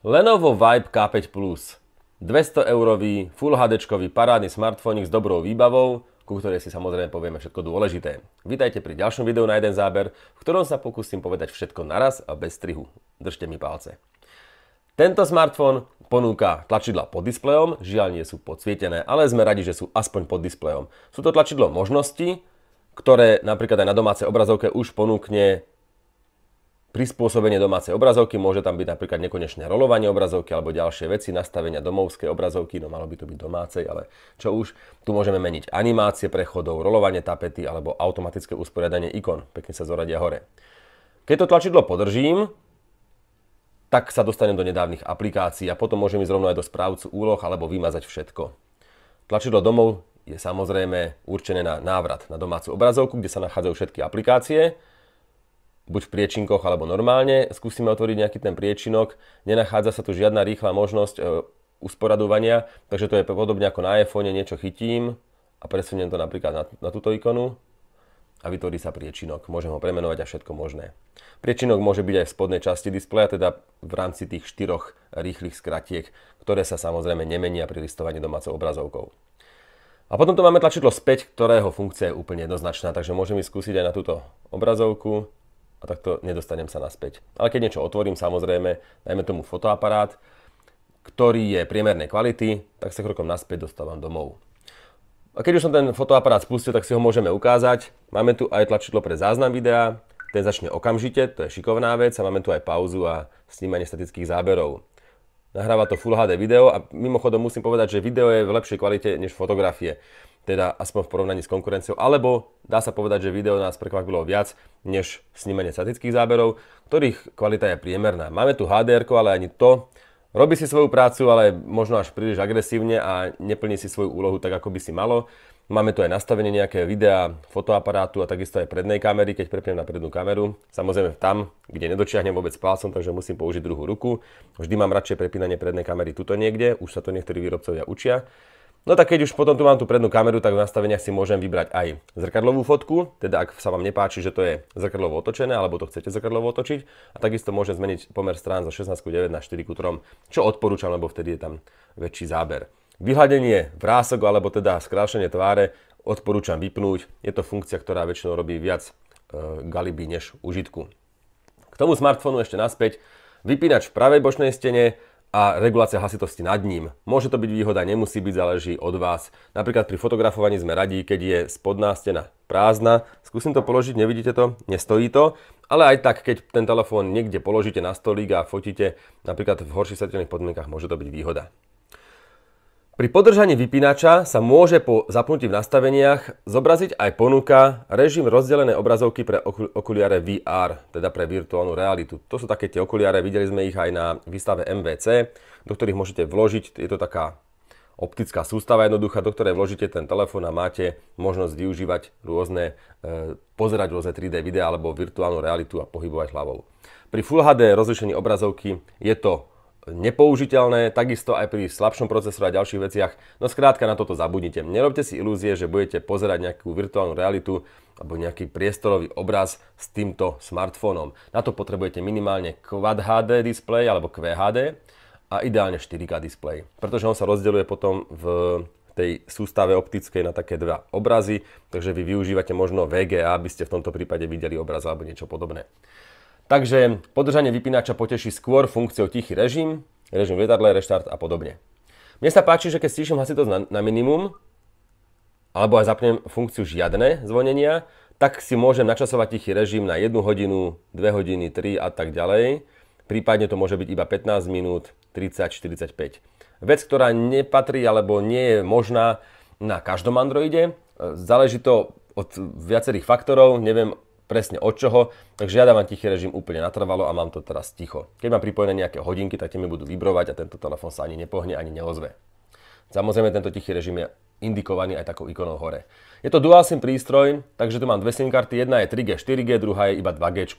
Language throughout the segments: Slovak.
Lenovo Vibe K5 Plus. 200 eurový Full HD parádny smartfónik s dobrou výbavou, ku ktorej si samozrejme povieme všetko dôležité. Vítajte pri ďalšom videu na jeden záber, v ktorom sa pokúsim povedať všetko naraz a bez strihu. Držte mi palce. Tento smartfón ponúka tlačidla pod displejom, žiaľ nie sú podsvietené, ale sme radi, že sú aspoň pod displejom. Sú to tlačidlo možnosti, ktoré napríklad aj na domácej obrazovke už ponúkne prispôsobenie domácej obrazovky, môže tam byť napríklad nekonečné rolovanie obrazovky alebo ďalšie veci, nastavenia domovskej obrazovky, no malo by to byť domácej, ale čo už. Tu môžeme meniť animácie prechodov, rolovanie tapety alebo automatické usporiadanie ikon, pekne sa zoradia hore. Keď to tlačidlo podržím, tak sa dostanem do nedávnych aplikácií a potom môžem ísť rovno aj do správcu úloh alebo vymazať všetko. Tlačidlo domov je samozrejme určené na návrat na domácu obrazovku, kde sa nachádzajú všetky aplikácie, buď v priečinkoch alebo normálne. Skúsime otvoriť nejaký ten priečinok, nenachádza sa tu žiadna rýchla možnosť e, usporadovania, takže to je podobne ako na iPhone, niečo chytím a presuniem to napríklad na, na túto ikonu a vytvorí sa priečinok. Môžem ho premenovať a všetko možné. Priečinok môže byť aj v spodnej časti displeja, teda v rámci tých štyroch rýchlych skratiek, ktoré sa samozrejme nemenia pri listovaní domácou obrazovkou. A potom tu máme tlačidlo späť, ktorého funkcia je úplne jednoznačná, takže môžeme skúsiť aj na túto obrazovku a takto nedostanem sa naspäť. Ale keď niečo otvorím, samozrejme, dajme tomu fotoaparát, ktorý je priemernej kvality, tak sa krokom naspäť dostávam domov. A keď už som ten fotoaparát spustil, tak si ho môžeme ukázať. Máme tu aj tlačidlo pre záznam videa, ten začne okamžite, to je šikovná vec a máme tu aj pauzu a snímanie statických záberov. Nahráva to Full HD video a mimochodom musím povedať, že video je v lepšej kvalite než fotografie teda aspoň v porovnaní s konkurenciou, alebo dá sa povedať, že video nás prekvapilo viac než snímanie statických záberov, ktorých kvalita je priemerná. Máme tu HDR, ale ani to robí si svoju prácu, ale možno až príliš agresívne a neplní si svoju úlohu tak, ako by si malo. Máme tu aj nastavenie nejaké videa, fotoaparátu a takisto aj prednej kamery, keď prepnem na prednú kameru. Samozrejme tam, kde nedočiahnem vôbec palcom, takže musím použiť druhú ruku. Vždy mám radšej prepínanie prednej kamery tuto niekde, už sa to niektorí výrobcovia učia. No tak keď už potom tu mám tú prednú kameru, tak v nastaveniach si môžem vybrať aj zrkadlovú fotku, teda ak sa vám nepáči, že to je zrkadlovo otočené, alebo to chcete zrkadlovo otočiť. A takisto môžem zmeniť pomer strán zo 16,9 na 4 čo odporúčam, lebo vtedy je tam väčší záber. Vyhľadenie vrások, alebo teda skrášenie tváre, odporúčam vypnúť. Je to funkcia, ktorá väčšinou robí viac e, galiby než užitku. K tomu smartfónu ešte naspäť. Vypínač v pravej bočnej stene, a regulácia hlasitosti nad ním. Môže to byť výhoda, nemusí byť, záleží od vás. Napríklad pri fotografovaní sme radi, keď je spodná stena prázdna. Skúsim to položiť, nevidíte to, nestojí to, ale aj tak, keď ten telefón niekde položíte na stolík a fotíte napríklad v horších svetelných podmienkach, môže to byť výhoda. Pri podržaní vypínača sa môže po zapnutí v nastaveniach zobraziť aj ponuka režim rozdelené obrazovky pre okuliare VR, teda pre virtuálnu realitu. To sú také tie okuliare, videli sme ich aj na výstave MVC, do ktorých môžete vložiť, je to taká optická sústava jednoduchá, do ktorej vložíte ten telefón a máte možnosť využívať rôzne, e, pozerať rôzne 3D videa alebo virtuálnu realitu a pohybovať hlavou. Pri Full HD rozlišení obrazovky je to nepoužiteľné, takisto aj pri slabšom procesore a ďalších veciach. No skrátka na toto zabudnite. Nerobte si ilúzie, že budete pozerať nejakú virtuálnu realitu alebo nejaký priestorový obraz s týmto smartfónom. Na to potrebujete minimálne Quad HD display alebo QHD a ideálne 4K display, pretože on sa rozdeľuje potom v tej sústave optickej na také dva obrazy, takže vy využívate možno VGA, aby ste v tomto prípade videli obraz alebo niečo podobné. Takže podržanie vypínača poteší skôr funkciou tichý režim, režim vietadle, reštart a podobne. Mne sa páči, že keď stíšim hlasitosť na, na minimum, alebo aj zapnem funkciu žiadne zvonenia, tak si môžem načasovať tichý režim na 1 hodinu, 2 hodiny, 3 a tak ďalej. Prípadne to môže byť iba 15 minút, 30, 45. Vec, ktorá nepatrí alebo nie je možná na každom Androide. E, záleží to od viacerých faktorov. Neviem, presne od čoho, takže ja dávam tichý režim úplne natrvalo a mám to teraz ticho. Keď mám pripojené nejaké hodinky, tak tie mi budú vibrovať a tento telefón sa ani nepohne, ani neozve. Samozrejme, tento tichý režim je indikovaný aj takou ikonou hore. Je to dual SIM prístroj, takže tu mám dve SIM karty, jedna je 3G, 4G, druhá je iba 2G.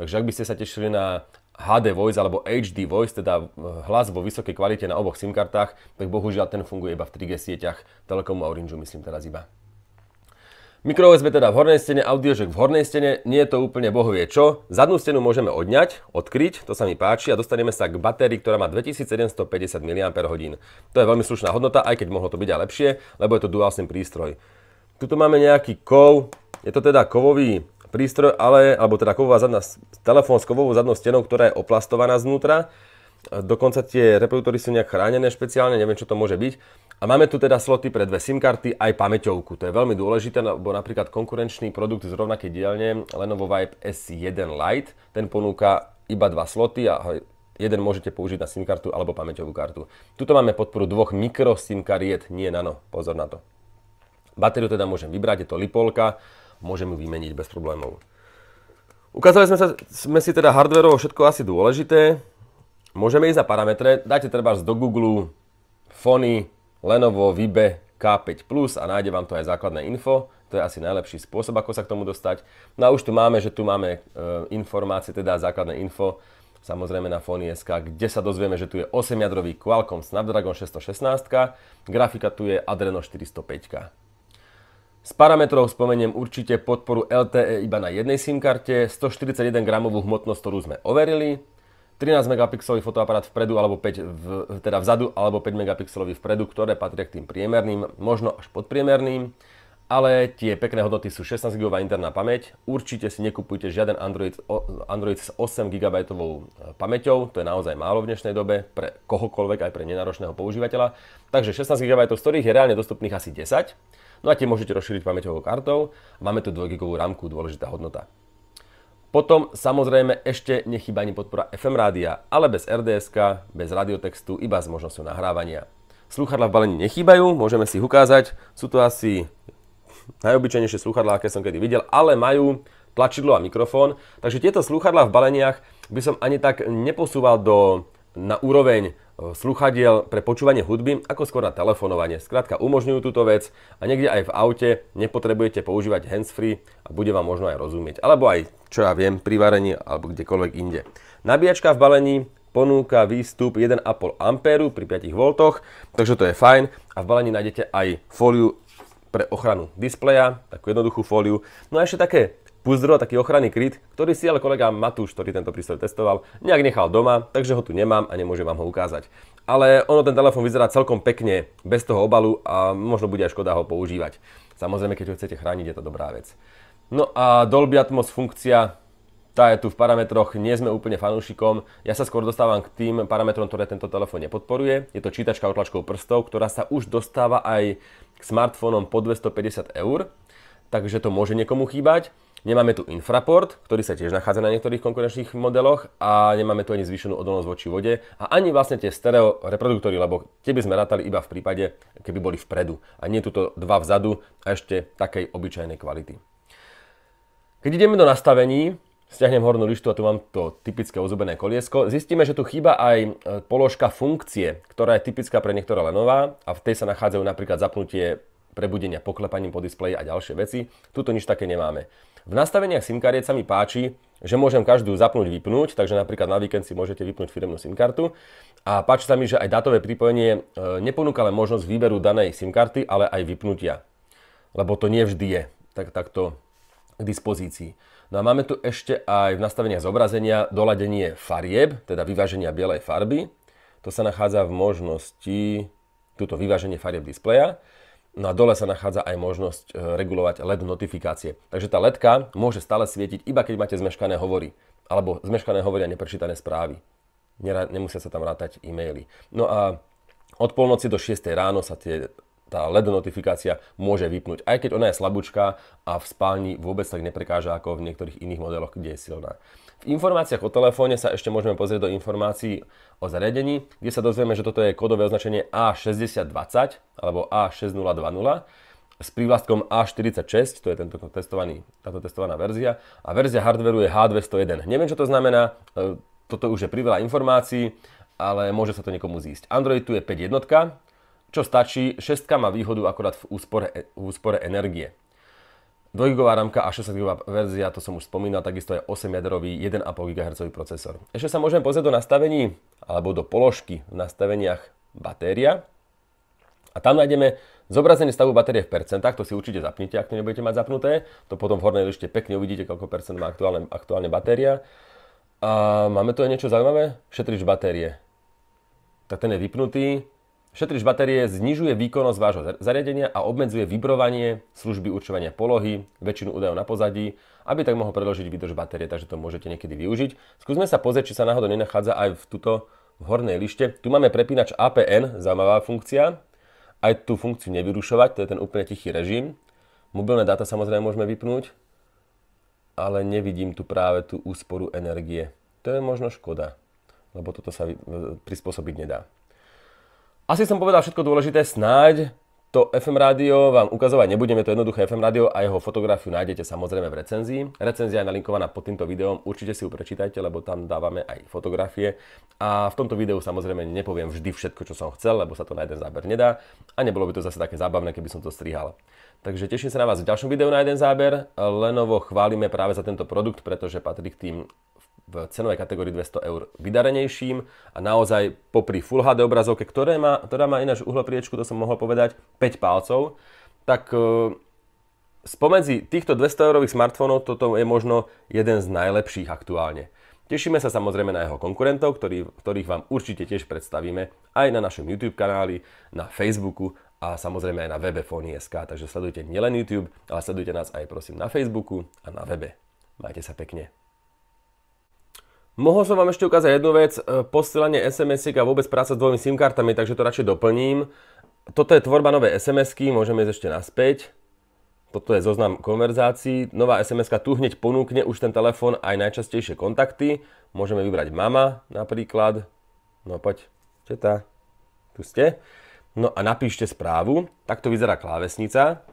Takže ak by ste sa tešili na HD Voice alebo HD Voice, teda hlas vo vysokej kvalite na oboch SIM kartách, tak bohužiaľ ten funguje iba v 3G sieťach Telekomu a Orangeu myslím teraz iba. Mikro USB teda v hornej stene, audiožek v hornej stene, nie je to úplne bohovie čo. Zadnú stenu môžeme odňať, odkryť, to sa mi páči a dostaneme sa k batérii, ktorá má 2750 mAh. To je veľmi slušná hodnota, aj keď mohlo to byť aj lepšie, lebo je to dual SIM prístroj. Tuto máme nejaký kov, je to teda kovový prístroj, ale, alebo teda kovová zadná, telefón s kovovou zadnou stenou, ktorá je oplastovaná znútra. Dokonca tie reproduktory sú nejak chránené špeciálne, neviem čo to môže byť. A máme tu teda sloty pre dve SIM karty aj pamäťovku. To je veľmi dôležité, lebo napríklad konkurenčný produkt z rovnakej dielne Lenovo Vibe S1 Lite, ten ponúka iba dva sloty a jeden môžete použiť na SIM kartu alebo pamäťovú kartu. Tuto máme podporu dvoch mikro SIM kariet, nie nano, pozor na to. Batériu teda môžem vybrať, je to Lipolka, môžem ju vymeniť bez problémov. Ukázali sme, sa, sme si teda hardverovo všetko asi dôležité. Môžeme ísť za parametre, dajte treba do Google, fony, Lenovo Vibe K5 Plus a nájde vám to aj základné info. To je asi najlepší spôsob, ako sa k tomu dostať. No a už tu máme, že tu máme e, informácie, teda základné info, samozrejme na Fony.sk, kde sa dozvieme, že tu je 8-jadrový Qualcomm Snapdragon 616, grafika tu je Adreno 405. Z parametrov spomeniem určite podporu LTE iba na jednej SIM karte, 141 gramovú hmotnosť, ktorú sme overili, 13 megapixelový fotoaparát vpredu alebo 5 v, teda vzadu alebo 5 megapixelový vpredu, ktoré patria k tým priemerným, možno až podpriemerným, ale tie pekné hodnoty sú 16 GB interná pamäť. Určite si nekupujte žiaden Android, Android s 8 GB e, pamäťou, to je naozaj málo v dnešnej dobe pre kohokoľvek, aj pre nenáročného používateľa. Takže 16 GB, z ktorých je reálne dostupných asi 10. No a tie môžete rozšíriť pamäťovou kartou. Máme tu 2 GB rámku, dôležitá hodnota. Potom samozrejme ešte nechýba ani podpora FM rádia, ale bez RDS, bez radiotextu, iba s možnosťou nahrávania. Sluchadla v balení nechýbajú, môžeme si ich ukázať. Sú to asi najobyčajnejšie sluchadla, aké som kedy videl, ale majú tlačidlo a mikrofón. Takže tieto sluchadla v baleniach by som ani tak neposúval do, na úroveň sluchadiel pre počúvanie hudby, ako skôr na telefonovanie. Skrátka umožňujú túto vec a niekde aj v aute nepotrebujete používať handsfree a bude vám možno aj rozumieť. Alebo aj, čo ja viem, pri varení alebo kdekoľvek inde. Nabíjačka v balení ponúka výstup 1,5 ampéru pri 5 V, takže to je fajn. A v balení nájdete aj fóliu pre ochranu displeja, takú jednoduchú fóliu. No a ešte také púzdro, taký ochranný kryt, ktorý si ale kolega Matúš, ktorý tento prístroj testoval, nejak nechal doma, takže ho tu nemám a nemôžem vám ho ukázať. Ale ono ten telefón vyzerá celkom pekne, bez toho obalu a možno bude aj škoda ho používať. Samozrejme, keď ho chcete chrániť, je to dobrá vec. No a Dolby Atmos funkcia, tá je tu v parametroch, nie sme úplne fanúšikom. Ja sa skôr dostávam k tým parametrom, ktoré tento telefón nepodporuje. Je to čítačka otlačkov prstov, ktorá sa už dostáva aj k smartfónom po 250 eur, takže to môže niekomu chýbať. Nemáme tu infraport, ktorý sa tiež nachádza na niektorých konkurenčných modeloch a nemáme tu ani zvýšenú odolnosť voči vode a ani vlastne tie stereo reproduktory, lebo tie by sme rátali iba v prípade, keby boli vpredu a nie tuto dva vzadu a ešte takej obyčajnej kvality. Keď ideme do nastavení, stiahnem hornú lištu a tu mám to typické ozubené koliesko, zistíme, že tu chýba aj e, položka funkcie, ktorá je typická pre niektoré lenová a v tej sa nachádzajú napríklad zapnutie prebudenia poklepaním po displeji a ďalšie veci. Tuto nič také nemáme. V nastaveniach SIM kariet sa mi páči, že môžem každú zapnúť, vypnúť, takže napríklad na víkend si môžete vypnúť firemnú SIM kartu. A páči sa mi, že aj datové pripojenie e, neponúka len možnosť výberu danej SIM karty, ale aj vypnutia. Lebo to nie vždy je tak, takto k dispozícii. No a máme tu ešte aj v nastaveniach zobrazenia doladenie farieb, teda vyváženia bielej farby. To sa nachádza v možnosti, túto vyváženie farieb displeja. No a dole sa nachádza aj možnosť e, regulovať LED notifikácie. Takže tá LEDka môže stále svietiť, iba keď máte zmeškané hovory. Alebo zmeškané hovoria neprečítané správy. Nemusia sa tam rátať e-maily. No a od polnoci do 6 ráno sa tie tá LED notifikácia môže vypnúť, aj keď ona je slabúčka a v spálni vôbec tak neprekáža ako v niektorých iných modeloch, kde je silná. V informáciách o telefóne sa ešte môžeme pozrieť do informácií o zariadení, kde sa dozvieme, že toto je kódové označenie A6020 alebo A6020 s prívlastkom A46, to je tento testovaný, táto testovaná verzia, a verzia hardveru je H201. Neviem, čo to znamená, e, toto už je priveľa informácií, ale môže sa to niekomu zísť. Android tu je jednotka čo stačí, šestka má výhodu akorát v úspore, v úspore energie. Dvojgigová rámka a 60 GB verzia, to som už spomínal, takisto je 8-jadrový 1,5 GHz procesor. Ešte sa môžeme pozrieť do nastavení, alebo do položky v nastaveniach batéria. A tam nájdeme zobrazenie stavu batérie v percentách, to si určite zapnite, ak to nebudete mať zapnuté. To potom v hornej lište pekne uvidíte, koľko percent má aktuálne, aktuálne batéria. A máme tu aj niečo zaujímavé? Šetrič batérie. Tak ten je vypnutý, Šetrič batérie znižuje výkonnosť vášho zariadenia a obmedzuje vibrovanie služby určovania polohy, väčšinu údajov na pozadí, aby tak mohol predložiť výdrž batérie, takže to môžete niekedy využiť. Skúsme sa pozrieť, či sa náhodou nenachádza aj v tuto v hornej lište. Tu máme prepínač APN, zaujímavá funkcia. Aj tú funkciu nevyrušovať, to je ten úplne tichý režim. Mobilné dáta samozrejme môžeme vypnúť, ale nevidím tu práve tú úsporu energie. To je možno škoda, lebo toto sa prispôsobiť nedá. Asi som povedal všetko dôležité, snáď to FM rádio vám ukazovať nebudeme, to jednoduché FM rádio a jeho fotografiu nájdete samozrejme v recenzii. Recenzia je nalinkovaná pod týmto videom, určite si ju prečítajte, lebo tam dávame aj fotografie. A v tomto videu samozrejme nepoviem vždy všetko, čo som chcel, lebo sa to na jeden záber nedá a nebolo by to zase také zábavné, keby som to strihal. Takže teším sa na vás v ďalšom videu na jeden záber. Lenovo chválime práve za tento produkt, pretože patrí k tým v cenovej kategórii 200 eur vydarenejším a naozaj popri Full HD obrazovke, ktoré má, ktorá má ináč uhlopriečku, to som mohol povedať, 5 palcov, tak e, spomedzi týchto 200 eurových smartfónov toto je možno jeden z najlepších aktuálne. Tešíme sa samozrejme na jeho konkurentov, ktorý, ktorých vám určite tiež predstavíme aj na našom YouTube kanáli, na Facebooku a samozrejme aj na webe Fony.sk. takže sledujte nielen YouTube, ale sledujte nás aj prosím na Facebooku a na webe. Majte sa pekne. Mohol som vám ešte ukázať jednu vec, e, posielanie SMS-iek a vôbec práca s dvojmi SIM kartami, takže to radšej doplním. Toto je tvorba novej SMS-ky, môžeme ísť ešte naspäť. Toto je zoznam konverzácií. Nová sms tu hneď ponúkne už ten telefón aj najčastejšie kontakty. Môžeme vybrať mama napríklad. No poď, teta, tu ste. No a napíšte správu. Takto vyzerá klávesnica.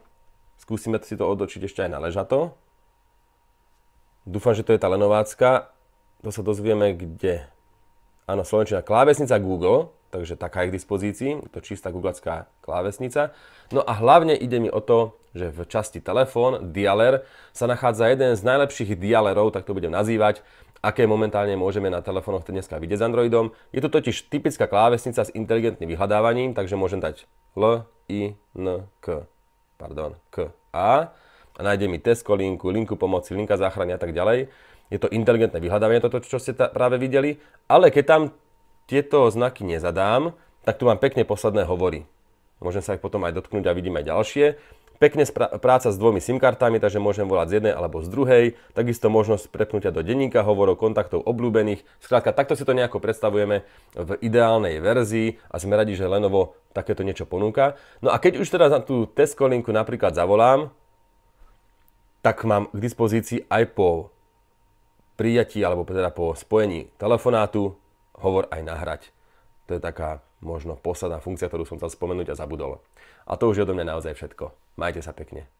Skúsime si to odočiť ešte aj na ležato. Dúfam, že to je tá lenovácka to sa dozvieme kde. Áno, slovenčina klávesnica Google, takže taká je k dispozícii, to čistá googlacká klávesnica. No a hlavne ide mi o to, že v časti telefón, dialer, sa nachádza jeden z najlepších dialerov, tak to budem nazývať, aké momentálne môžeme na telefónoch dneska vidieť s Androidom. Je to totiž typická klávesnica s inteligentným vyhľadávaním, takže môžem dať L, I, N, K, pardon, K, A a nájde mi test linku, linku pomoci, linka záchrany a tak ďalej. Je to inteligentné vyhľadávanie, toto, čo ste práve videli, ale keď tam tieto znaky nezadám, tak tu mám pekne posledné hovory. Môžem sa ich potom aj dotknúť a vidím aj ďalšie. Pekne práca s dvomi SIM kartami, takže môžem volať z jednej alebo z druhej. Takisto možnosť prepnutia do denníka hovorov, kontaktov obľúbených. Skrátka, takto si to nejako predstavujeme v ideálnej verzii a sme radi, že Lenovo takéto niečo ponúka. No a keď už teda na tú test napríklad zavolám, tak mám k dispozícii aj po prijatí alebo teda po spojení telefonátu hovor aj nahrať. To je taká možno posledná funkcia, ktorú som chcel spomenúť a zabudol. A to už je odo mňa naozaj všetko. Majte sa pekne.